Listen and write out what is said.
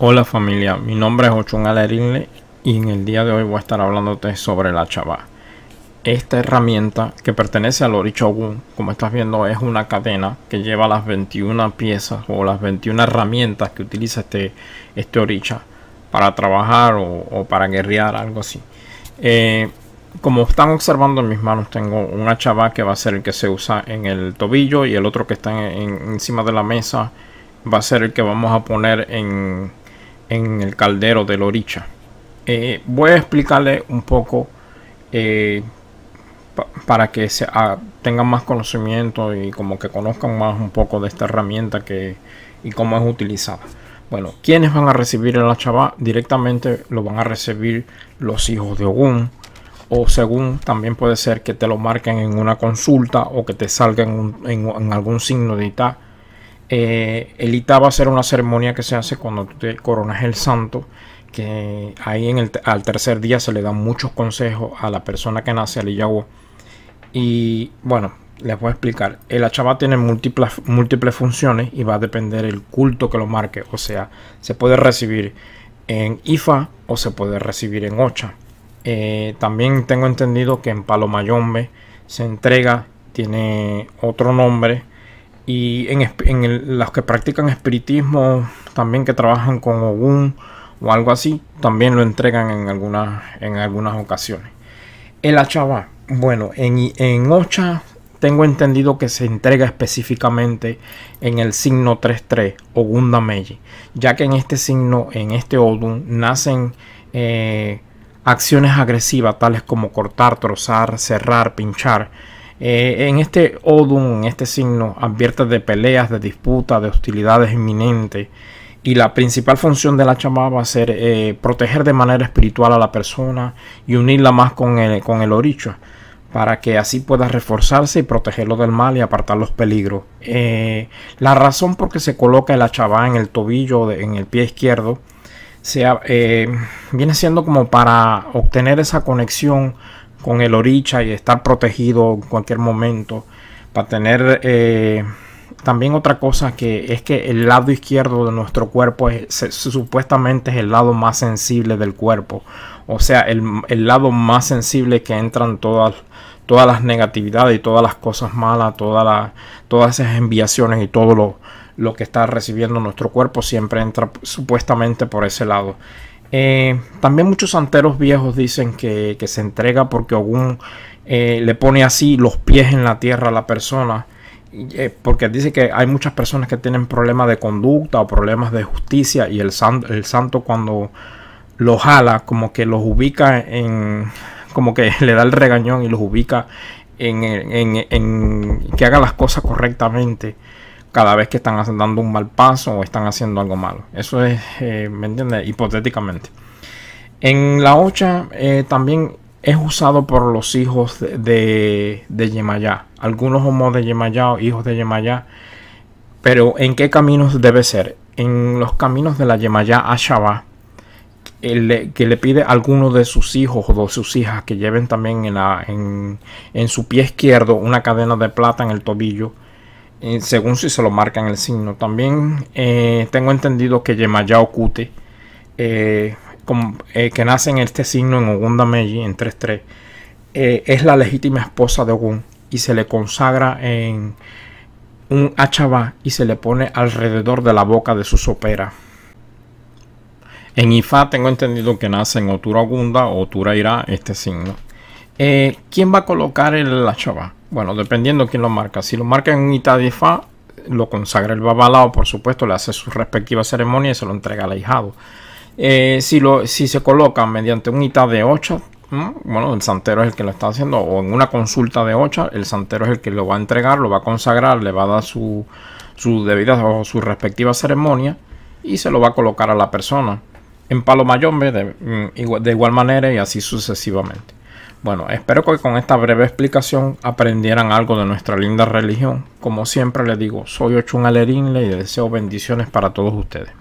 Hola familia, mi nombre es Ochun Alerinle y en el día de hoy voy a estar hablándote sobre la chava. Esta herramienta que pertenece al Orichogun, como estás viendo, es una cadena que lleva las 21 piezas o las 21 herramientas que utiliza este, este Oricha para trabajar o, para guerrear, algo así. Eh, como están observando en mis manos, tengo un chava que va a ser el que se usa en el tobillo y el otro que está encima de la mesa va a ser el que vamos a poner en en el caldero de Loricha. Eh, voy a explicarle un poco eh, para que se, ah, tengan más conocimiento y como que conozcan más un poco de esta herramienta que, y cómo es utilizada. Bueno, quienes van a recibir el chava Directamente lo van a recibir los hijos de Ogún. O según también puede ser que te lo marquen en una consulta o que te salga en, algún signo de Itá eh, el Ita va a ser una ceremonia que se hace cuando tú te coronas el santo, que ahí en al tercer día se le dan muchos consejos a la persona que nace, al Iyahu Y bueno, les voy a explicar. El Achaba tiene múltiples, múltiples funciones y va a depender el culto que lo marque. O sea, se puede recibir en Ifa o se puede recibir en Ocha. Eh, también tengo entendido que en Palomayombe se entrega, tiene otro nombre y en, las los que practican espiritismo, también que trabajan con Ogún o algo así, también lo entregan en algunas, en algunas ocasiones. El achaba, bueno, en, Ocha tengo entendido que se entrega específicamente en el signo 3-3 Ogún ya que en este signo, en este Ogun, nacen eh, acciones agresivas tales como cortar, trozar, cerrar, pinchar eh, en este Odum, en este signo, advierte de peleas, de disputas, de hostilidades inminentes. Y la principal función de la chamá va a ser eh, proteger de manera espiritual a la persona y unirla más con el, con el para que así pueda reforzarse y protegerlo del mal y apartar los peligros. Eh, la razón por qué se coloca el achabá en el tobillo, en el pie izquierdo, viene siendo como para obtener esa conexión con el oricha y estar protegido en cualquier momento. Para tener eh, también otra cosa que es que el lado izquierdo de nuestro cuerpo es, supuestamente es el lado más sensible del cuerpo. O sea, el, lado más sensible que entran todas, todas las negatividades y todas las cosas malas, todas las todas esas enviaciones y todo lo, lo que está recibiendo nuestro cuerpo siempre entra supuestamente por ese lado. Eh, también muchos santeros viejos dicen que, se entrega porque algún eh, le pone así los pies en la tierra a la persona. Eh, porque dice que hay muchas personas que tienen problemas de conducta o problemas de justicia y el, el santo cuando los jala como que los ubica en como que le da el regañón y los ubica en, en que haga las cosas correctamente cada vez que están dando un mal paso o están haciendo algo malo. Eso es, eh, ¿me entiendes? Hipotéticamente. En la Ocha eh, también es usado por los hijos de, de, Yemayá. Algunos homos de Yemayá o hijos de Yemayá. Pero ¿en qué caminos debe ser? En los caminos de la Yemayá a Shabbat, que le pide a alguno de sus hijos o de sus hijas que lleven también en su pie izquierdo una cadena de plata en el tobillo eh, según si se lo marca en el signo. También eh, tengo entendido que Yemayao Kute, eh, que nace en este signo en Ogunda Meiji, en 3-3, es la legítima esposa de Ogun y se le consagra en un achaba y se le pone alrededor de la boca de su sopera. En Ifa tengo entendido que nace en Otura Ogunda o Otura Ira, este signo. ¿Quién va a colocar el achaba? Bueno, dependiendo quién lo marca. Si lo marca en un Itadifa, lo consagra el babalao, por supuesto, le hace su respectiva ceremonia y se lo entrega al ahijado. Eh, si, lo, si se coloca mediante un ITA de 8, bueno, el santero es el que lo está haciendo, o en una consulta de Ocha, el santero es el que lo va a entregar, lo va a consagrar, le va a dar su, su debida o su respectiva ceremonia y se lo va a colocar a la persona. En palo mayombe, de mm, igual manera y así sucesivamente. Bueno, espero que con esta breve explicación aprendieran algo de nuestra linda religión. Como siempre les digo, soy Ochun Alerinle y deseo bendiciones para todos ustedes.